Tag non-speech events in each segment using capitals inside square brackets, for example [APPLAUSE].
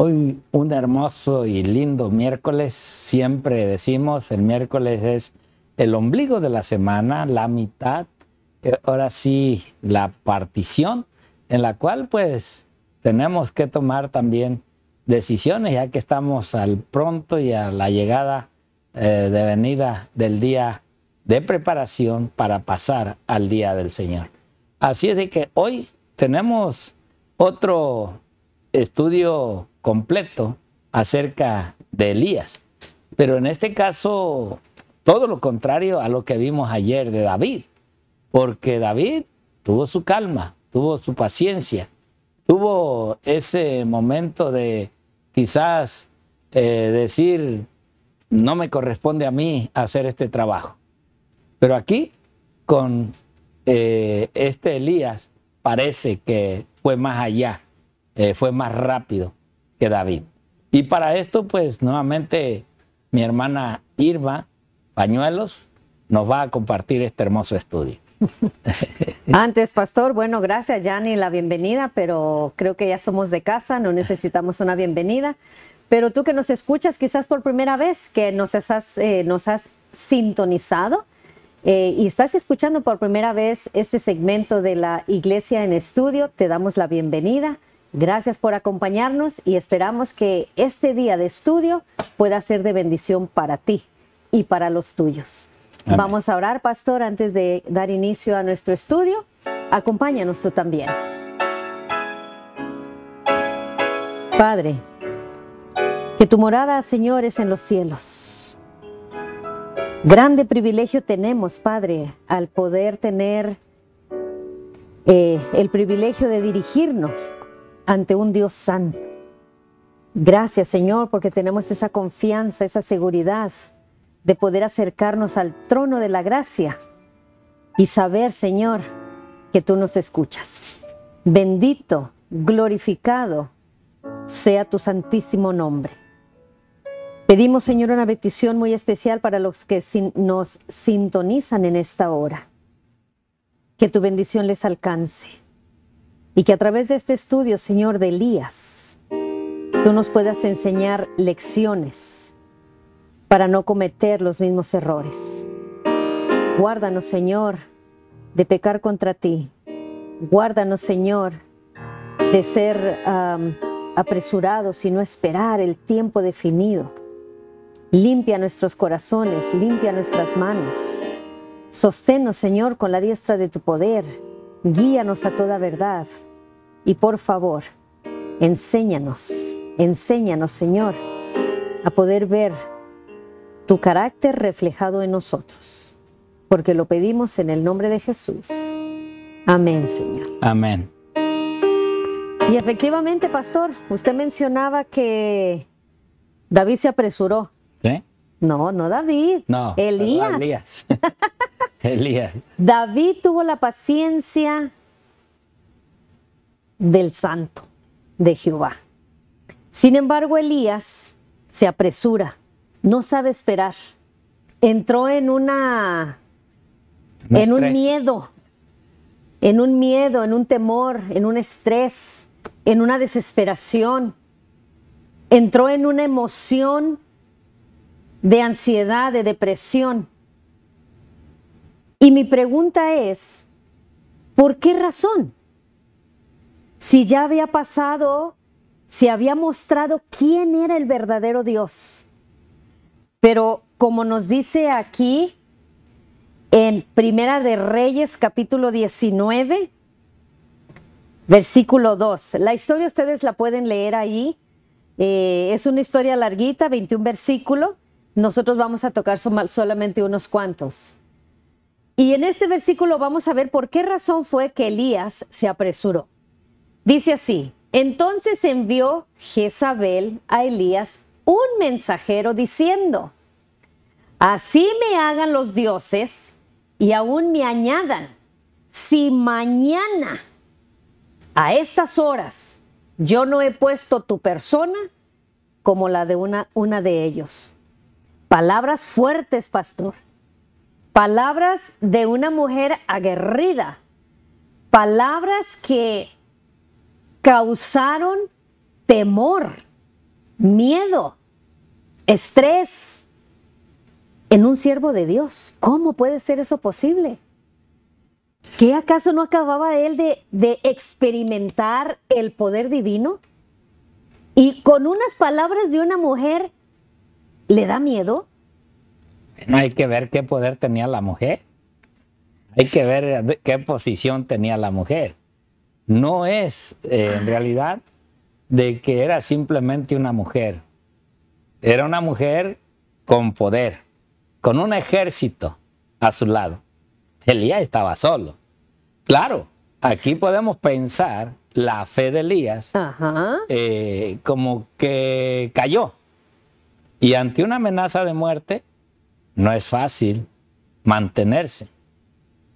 Hoy un hermoso y lindo miércoles, siempre decimos, el miércoles es el ombligo de la semana, la mitad, eh, ahora sí, la partición, en la cual pues tenemos que tomar también decisiones, ya que estamos al pronto y a la llegada eh, de venida del día de preparación para pasar al día del Señor. Así es de que hoy tenemos otro estudio completo acerca de Elías. Pero en este caso, todo lo contrario a lo que vimos ayer de David, porque David tuvo su calma, tuvo su paciencia, tuvo ese momento de quizás eh, decir, no me corresponde a mí hacer este trabajo. Pero aquí, con eh, este Elías, parece que fue más allá eh, fue más rápido que David. Y para esto, pues nuevamente mi hermana Irma Pañuelos nos va a compartir este hermoso estudio. [LAUGHS] Antes, pastor, bueno, gracias, Yanni, la bienvenida, pero creo que ya somos de casa, no necesitamos una bienvenida. Pero tú que nos escuchas quizás por primera vez, que nos has, eh, sintonizado eh, y estás escuchando por primera vez este segmento de la Iglesia en Estudio, te damos la bienvenida. Gracias por acompañarnos y esperamos que este día de estudio pueda ser de bendición para ti y para los tuyos. Vamos a orar, pastor, antes de dar inicio a nuestro estudio. Acompáñanos tú también. Padre, que tu morada, Señor, es en los cielos. Grande privilegio tenemos, Padre, al poder tener eh, el privilegio de dirigirnos ante un Dios santo. Gracias Señor porque tenemos esa confianza, esa seguridad de poder acercarnos al trono de la gracia y saber Señor que tú nos escuchas. Bendito, glorificado sea tu santísimo nombre. Pedimos, Señor, una petición muy especial para los que nos sintonizan en esta hora. Que tu bendición les alcance. Y que a través de este estudio, Señor, de Elías, tú nos puedas enseñar lecciones para no cometer los mismos errores. Guárdanos, Señor, de pecar contra ti. Guárdanos, Señor, de ser apresurados y no esperar el tiempo definido. Limpia nuestros corazones, limpia nuestras manos. Sosténnos, Señor, con la diestra de tu poder. Guíanos a toda verdad. Y por favor, enséñanos, enséñanos, Señor, a poder ver tu carácter reflejado en nosotros, porque lo pedimos en el nombre de Jesús. Amén, Señor. Amén. Y efectivamente, pastor, usted mencionaba que David se apresuró. ¿Sí? No, no David. No. Elías. Elías. [LAUGHS] Elías. David tuvo la paciencia del santo de Jehová. Sin embargo, Elías se apresura, no sabe esperar. Entró en una en un miedo, en un miedo, en un temor, en un estrés, en una desesperación. Entró en una emoción de ansiedad, de depresión. Y mi pregunta es, ¿por qué razón? si ya había pasado, se había mostrado quién era el verdadero Dios. Pero como nos dice aquí en Primera de Reyes capítulo 19, versículo 2, la historia ustedes la pueden leer ahí. Eh, es una historia larguita, 21 versículos. Nosotros vamos a tocar solamente unos cuantos. Y en este versículo vamos a ver por qué razón fue que Elías se apresuró. Dice así, entonces envió Jezabel a Elías un mensajero diciendo, así me hagan los dioses y aún me añadan, si mañana a estas horas yo no he puesto tu persona como la de una, una de ellos. Palabras fuertes, pastor. Palabras de una mujer aguerrida. Palabras que causaron temor, miedo, estrés en un siervo de Dios. ¿Cómo puede ser eso posible? ¿Qué acaso no acababa él de, experimentar el poder divino? Y con unas palabras de una mujer, ¿le da miedo? No hay que ver qué poder tenía la mujer. Hay que ver qué posición tenía la mujer no es eh, en realidad de que era simplemente una mujer. Era una mujer con poder, con un ejército a su lado. Elías estaba solo. Claro, aquí podemos pensar la fe de Elías eh, como que cayó. Y ante una amenaza de muerte, no es fácil mantenerse.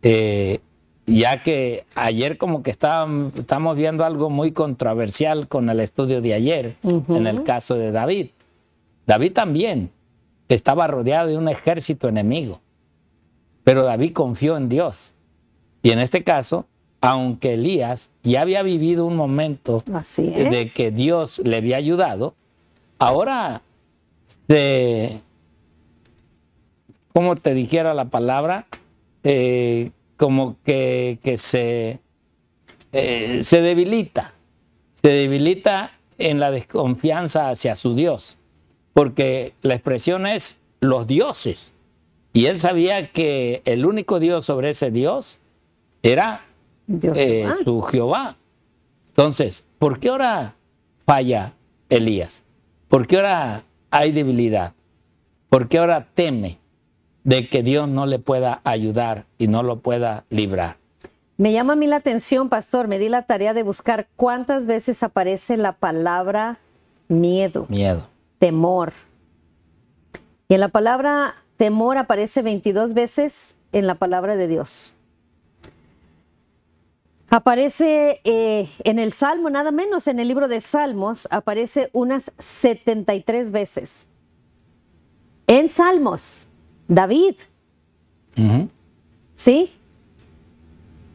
Eh, ya que ayer como que estábamos, estamos viendo algo muy controversial con el estudio de ayer, en el caso de David. David también estaba rodeado de un ejército enemigo, pero David confió en Dios. Y en este caso, aunque Elías ya había vivido un momento de que Dios le había ayudado, ahora se, como te dijera la palabra, eh, como que, se, eh, se debilita, se debilita en la desconfianza hacia su Dios, porque la expresión es los dioses, y él sabía que el único Dios sobre ese Dios era eh, su Jehová. Entonces, ¿por qué ahora falla Elías? ¿Por qué ahora hay debilidad? ¿Por qué ahora teme? de que Dios no le pueda ayudar y no lo pueda librar. Me llama a mí la atención, pastor, me di la tarea de buscar cuántas veces aparece la palabra miedo. Miedo. Temor. Y en la palabra temor aparece 22 veces en la palabra de Dios. Aparece eh, en el Salmo, nada menos en el libro de Salmos, aparece unas 73 veces. En Salmos, David. ¿Sí?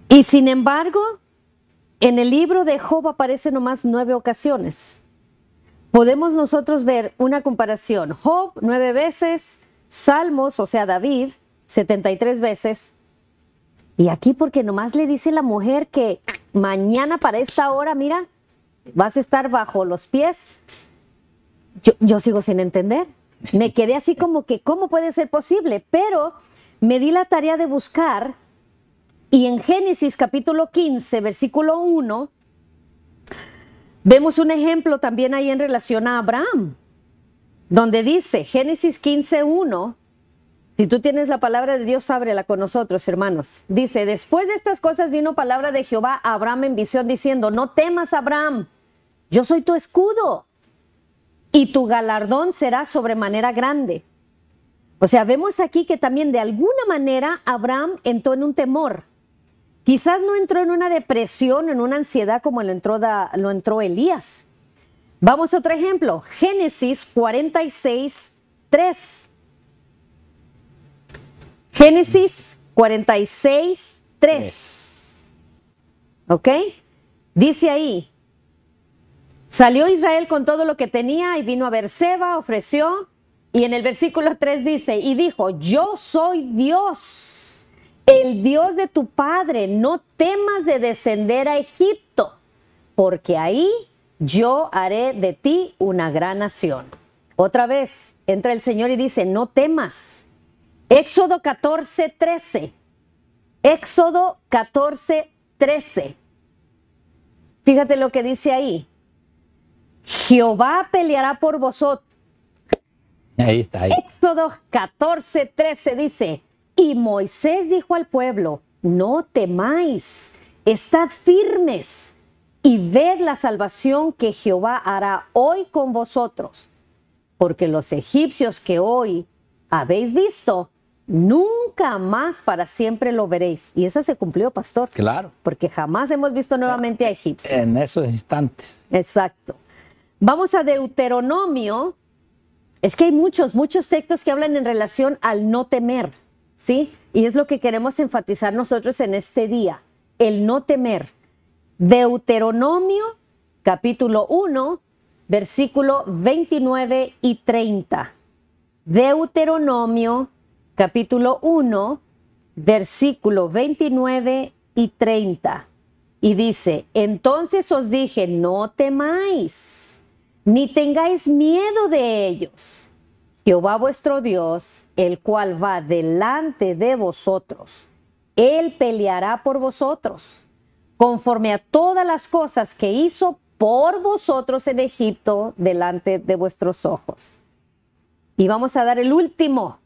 Y sin embargo, en el libro de Job aparece nomás nueve ocasiones. Podemos nosotros ver una comparación. Job nueve veces, Salmos, o sea, David, 73 veces. Y aquí porque nomás le dice la mujer que mañana para esta hora, mira, vas a estar bajo los pies. yo sigo sin entender me quedé así como que, ¿cómo puede ser posible? Pero me di la tarea de buscar y en Génesis capítulo 15, versículo 1, vemos un ejemplo también ahí en relación a Abraham, donde dice Génesis 15, 1, si tú tienes la palabra de Dios, ábrela con nosotros, hermanos. Dice, después de estas cosas vino palabra de Jehová a Abraham en visión diciendo, no temas, Abraham, yo soy tu escudo y tu galardón será sobremanera grande. O sea, vemos aquí que también de alguna manera Abraham entró en un temor. Quizás no entró en una depresión, en una ansiedad como lo entró, lo entró Elías. Vamos a otro ejemplo, Génesis 46, 3. Génesis 46, ¿Ok? Dice ahí, Salió Israel con todo lo que tenía y vino a Berseba, ofreció, y en el versículo 3 dice, y dijo, yo soy Dios, el Dios de tu padre, no temas de descender a Egipto, porque ahí yo haré de ti una gran nación. Otra vez entra el Señor y dice, no temas. Éxodo 14, 13. Éxodo 14, 13. Fíjate lo que dice ahí. Jehová peleará por vosotros. Ahí está. Ahí. Éxodo 14, 13 dice, y Moisés dijo al pueblo, no temáis, estad firmes y ved la salvación que Jehová hará hoy con vosotros, porque los egipcios que hoy habéis visto, nunca más para siempre lo veréis. Y eso se cumplió, pastor. Claro. Porque jamás hemos visto nuevamente a egipcios. En esos instantes. Exacto. Vamos a Deuteronomio. Es que hay muchos, muchos textos que hablan en relación al no temer, ¿sí? Y es lo que queremos enfatizar nosotros en este día, el no temer. Deuteronomio capítulo 1, versículo 29 y 30. Deuteronomio capítulo 1, versículo 29 y 30. Y dice, entonces os dije, no temáis ni tengáis miedo de ellos. Jehová vuestro Dios, el cual va delante de vosotros, él peleará por vosotros, conforme a todas las cosas que hizo por vosotros en Egipto delante de vuestros ojos. Y vamos a dar el último,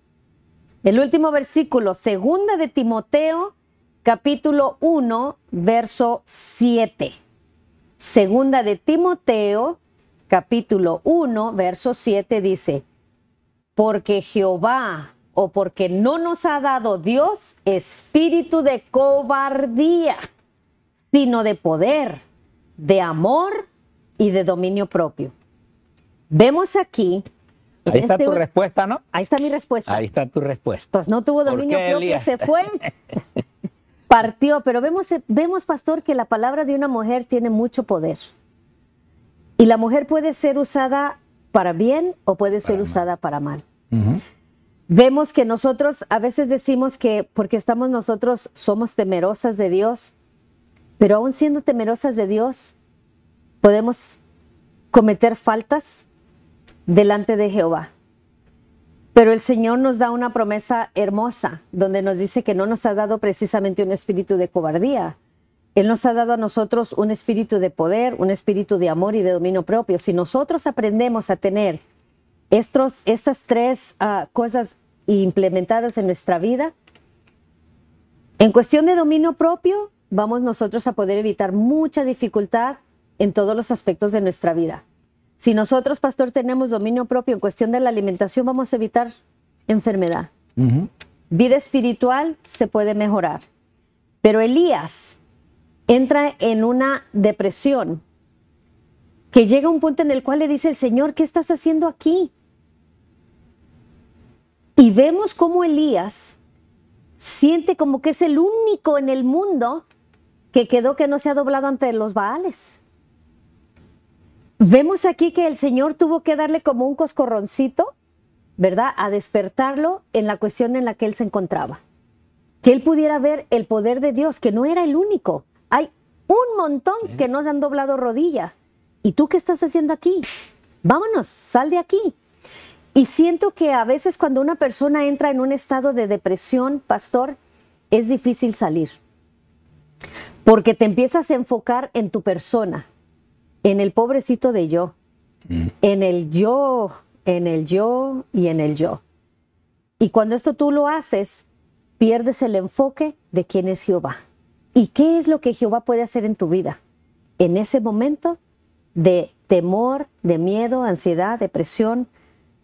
el último versículo, segunda de Timoteo, capítulo 1, verso 7. Segunda de Timoteo, capítulo 1, verso 7 dice, porque Jehová o porque no nos ha dado Dios espíritu de cobardía, sino de poder, de amor y de dominio propio. Vemos aquí ahí está este tu respuesta, ¿no? Ahí está mi respuesta. Ahí está tu respuesta. Pues no tuvo dominio propio, se fue. [LAUGHS] Partió, pero vemos, vemos, pastor, que la palabra de una mujer tiene mucho poder. Y la mujer puede ser usada para bien o puede ser usada para mal. Vemos que nosotros a veces decimos que porque estamos nosotros somos temerosas de Dios, pero aún siendo temerosas de Dios, podemos cometer faltas delante de Jehová. Pero el Señor nos da una promesa hermosa, donde nos dice que no nos ha dado precisamente un espíritu de cobardía, él nos ha dado a nosotros un espíritu de poder, un espíritu de amor y de dominio propio. Si nosotros aprendemos a tener estos, estas tres ah, cosas implementadas en nuestra vida, en cuestión de dominio propio, vamos nosotros a poder evitar mucha dificultad en todos los aspectos de nuestra vida. Si nosotros, pastor, tenemos dominio propio en cuestión de la alimentación, vamos a evitar enfermedad. Vida espiritual se puede mejorar. Pero Elías, entra en una depresión, que llega un punto en el cual le dice el Señor, ¿qué estás haciendo aquí? Y vemos cómo Elías siente como que es el único en el mundo que quedó que no se ha doblado ante los Baales. Vemos aquí que el Señor tuvo que darle como un coscorroncito, ¿verdad? A despertarlo en la cuestión en la que él se encontraba. Que él pudiera ver el poder de Dios, que no era el único, hay un montón que nos han doblado rodilla. ¿Y tú qué estás haciendo aquí? Vámonos, sal de aquí. Y siento que a veces cuando una persona entra en un estado de depresión, pastor, es difícil salir. Porque te empiezas a enfocar en tu persona, en el pobrecito de yo, mm. en el yo, en el yo y en el yo. Y cuando esto tú lo haces, pierdes el enfoque de quién es Jehová. ¿Y qué es lo que Jehová puede hacer en tu vida? En ese momento de temor, de miedo, ansiedad, depresión,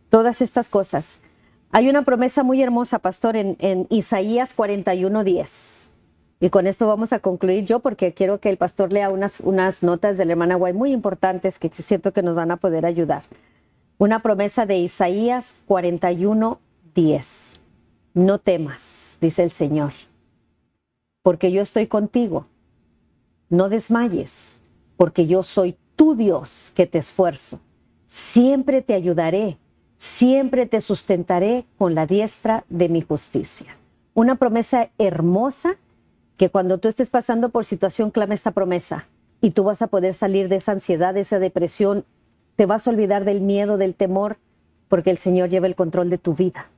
todas estas cosas. Hay una promesa muy hermosa, pastor, en, Isaías 41:10. Y con esto vamos a concluir yo porque quiero que el pastor lea unas, unas notas de la hermana Guay muy importantes que siento que nos van a poder ayudar. Una promesa de Isaías 41:10. No temas, dice el Señor porque yo estoy contigo. No desmayes, porque yo soy tu Dios que te esfuerzo. Siempre te ayudaré, siempre te sustentaré con la diestra de mi justicia. Una promesa hermosa que cuando tú estés pasando por situación, clama esta promesa y tú vas a poder salir de esa ansiedad, de esa depresión. Te vas a olvidar del miedo, del temor, porque el Señor lleva el control de tu vida.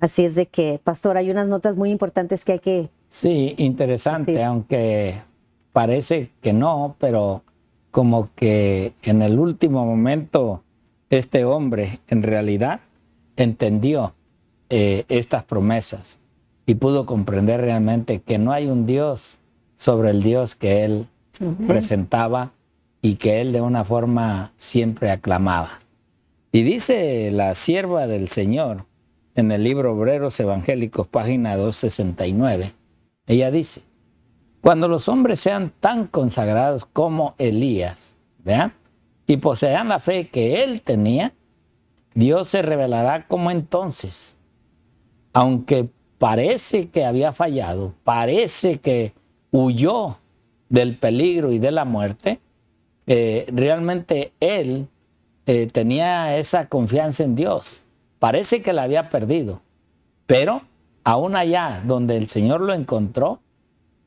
Así es de que, pastor, hay unas notas muy importantes que hay que... Sí, interesante, aunque parece que no, pero como que en el último momento este hombre en realidad entendió eh, estas promesas y pudo comprender realmente que no hay un Dios sobre el Dios que él presentaba y que él de una forma siempre aclamaba. Y dice la sierva del Señor, en el libro Obreros Evangélicos, página 269. Ella dice, cuando los hombres sean tan consagrados como Elías, vean, y posean la fe que él tenía, Dios se revelará como entonces. Aunque parece que había fallado, parece que huyó del peligro y de la muerte, eh, realmente él eh, tenía esa confianza en Dios. Parece que la había perdido, pero aún allá donde el Señor lo encontró,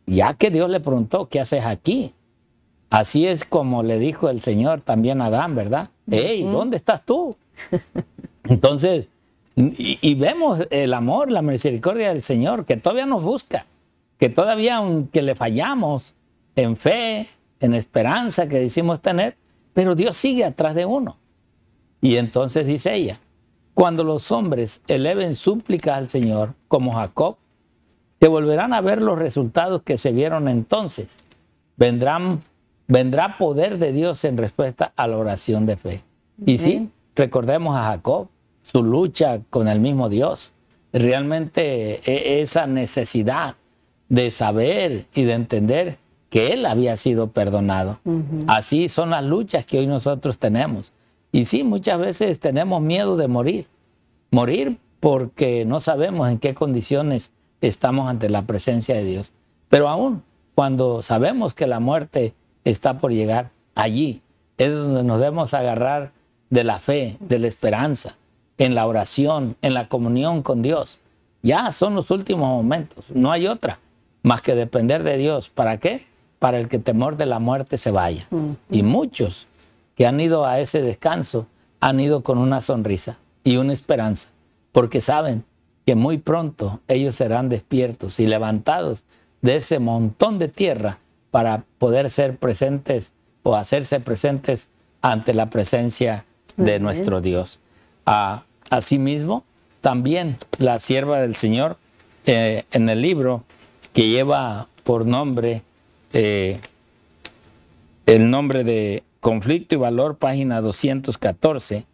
ya que Dios le preguntó, ¿qué haces aquí? Así es como le dijo el Señor también a Adán, ¿verdad? Ey, ¿dónde estás tú? Entonces, y, vemos el amor, la misericordia del Señor, que todavía nos busca, que todavía aunque le fallamos en fe, en esperanza que decimos tener, pero Dios sigue atrás de uno. Y entonces dice ella, cuando los hombres eleven súplicas al Señor, como Jacob, se volverán a ver los resultados que se vieron entonces. vendrá poder de Dios en respuesta a la oración de fe. Y sí, recordemos a Jacob, su lucha con el mismo Dios. Realmente e, esa necesidad de saber y de entender que él había sido perdonado. Así son las luchas que hoy nosotros tenemos. Y sí, muchas veces tenemos miedo de morir. Morir porque no sabemos en qué condiciones estamos ante la presencia de Dios. Pero aún cuando sabemos que la muerte está por llegar, allí es donde nos debemos agarrar de la fe, de la esperanza, en la oración, en la comunión con Dios. Ya son los últimos momentos, no hay otra más que depender de Dios. ¿Para qué? Para el que temor de la muerte se vaya. Y muchos que han ido a ese descanso han ido con una sonrisa y una esperanza, porque saben que muy pronto ellos serán despiertos y levantados de ese montón de tierra para poder ser presentes o hacerse presentes ante la presencia de nuestro Dios. asimismo, también la sierva del Señor eh, en el libro que lleva por nombre eh, el nombre de Conflicto y Valor, página 214,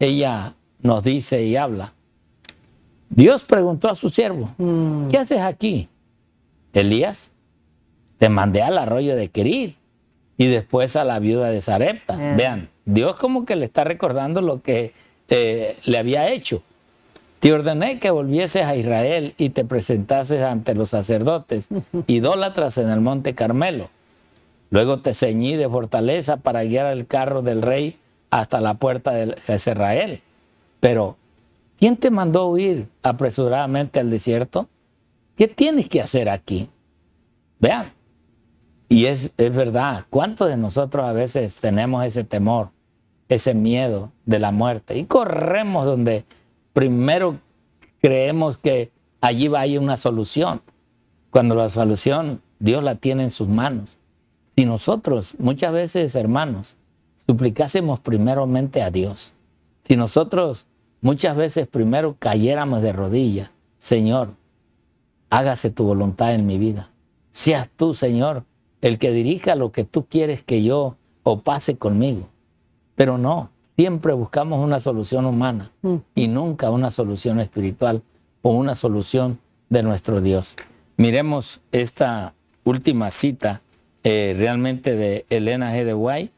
ella nos dice y habla. Dios preguntó a su siervo, mm. ¿qué haces aquí? Elías, te mandé al arroyo de Querid y después a la viuda de Zarepta. Eh. Vean, Dios como que le está recordando lo que eh, le había hecho. Te ordené que volvieses a Israel y te presentases ante los sacerdotes, [LAUGHS] idólatras en el monte Carmelo. Luego te ceñí de fortaleza para guiar el carro del rey hasta la puerta de Israel. Pero, ¿quién te mandó huir apresuradamente al desierto? ¿Qué tienes que hacer aquí? Vean, y es, es verdad, ¿cuántos de nosotros a veces tenemos ese temor, ese miedo de la muerte? Y corremos donde primero creemos que allí va a haber una solución, cuando la solución Dios la tiene en sus manos. Si nosotros, muchas veces, hermanos, suplicásemos primeramente a Dios, si nosotros muchas veces primero cayéramos de rodillas, Señor, hágase tu voluntad en mi vida. Seas tú, Señor, el que dirija lo que tú quieres que yo o pase conmigo. Pero no, siempre buscamos una solución humana mm. y nunca una solución espiritual o una solución de nuestro Dios. Miremos esta última cita eh, realmente de Elena G. de Guay,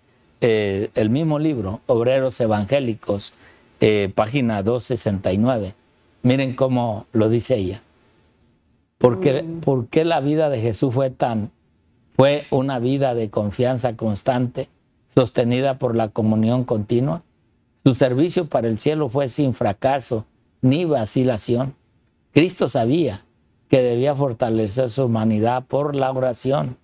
eh, el mismo libro, Obreros Evangélicos, eh, página 269. Miren cómo lo dice ella. Porque, qué mm. porque la vida de Jesús fue tan, fue una vida de confianza constante, sostenida por la comunión continua. Su servicio para el cielo fue sin fracaso ni vacilación. Cristo sabía que debía fortalecer su humanidad por la oración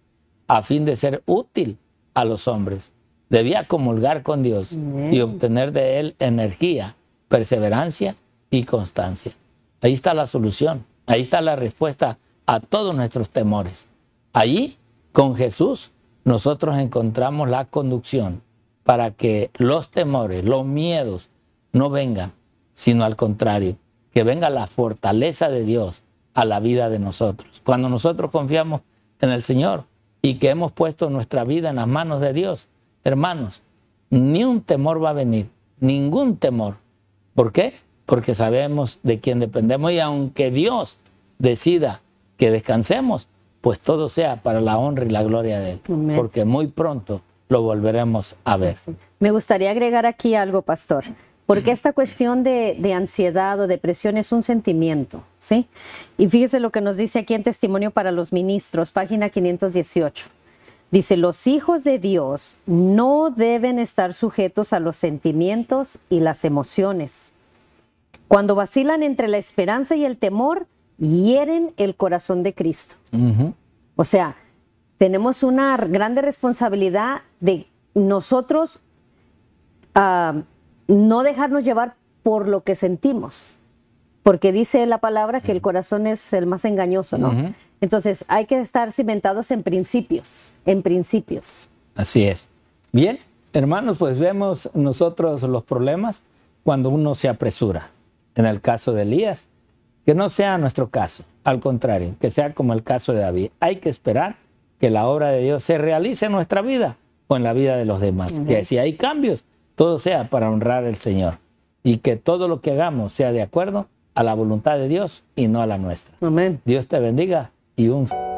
a fin de ser útil a los hombres. Debía comulgar con Dios y obtener de Él energía, perseverancia y constancia. Ahí está la solución, ahí está la respuesta a todos nuestros temores. Allí, con Jesús, nosotros encontramos la conducción para que los temores, los miedos no vengan, sino al contrario, que venga la fortaleza de Dios a la vida de nosotros. Cuando nosotros confiamos en el Señor, y que hemos puesto nuestra vida en las manos de Dios, hermanos, ni un temor va a venir, ningún temor. ¿Por qué? Porque sabemos de quién dependemos y aunque Dios decida que descansemos, pues todo sea para la honra y la gloria de Él, porque muy pronto lo volveremos a ver. Me gustaría agregar aquí algo, pastor porque esta cuestión de, ansiedad o depresión es un sentimiento, ¿sí? Y fíjese lo que nos dice aquí en Testimonio para los Ministros, página 518. Dice, los hijos de Dios no deben estar sujetos a los sentimientos y las emociones. Cuando vacilan entre la esperanza y el temor, hieren el corazón de Cristo. O sea, tenemos una grande responsabilidad de nosotros ah, no dejarnos llevar por lo que sentimos, porque dice la palabra que el corazón es el más engañoso, ¿no? Entonces hay que estar cimentados en principios, en principios. Así es. Bien, hermanos, pues vemos nosotros los problemas cuando uno se apresura. En el caso de Elías, que no sea nuestro caso, al contrario, que sea como el caso de David. Hay que esperar que la obra de Dios se realice en nuestra vida o en la vida de los demás. Que si hay cambios, todo sea para honrar al Señor y que todo lo que hagamos sea de acuerdo a la voluntad de Dios y no a la nuestra. Amén. Dios te bendiga y un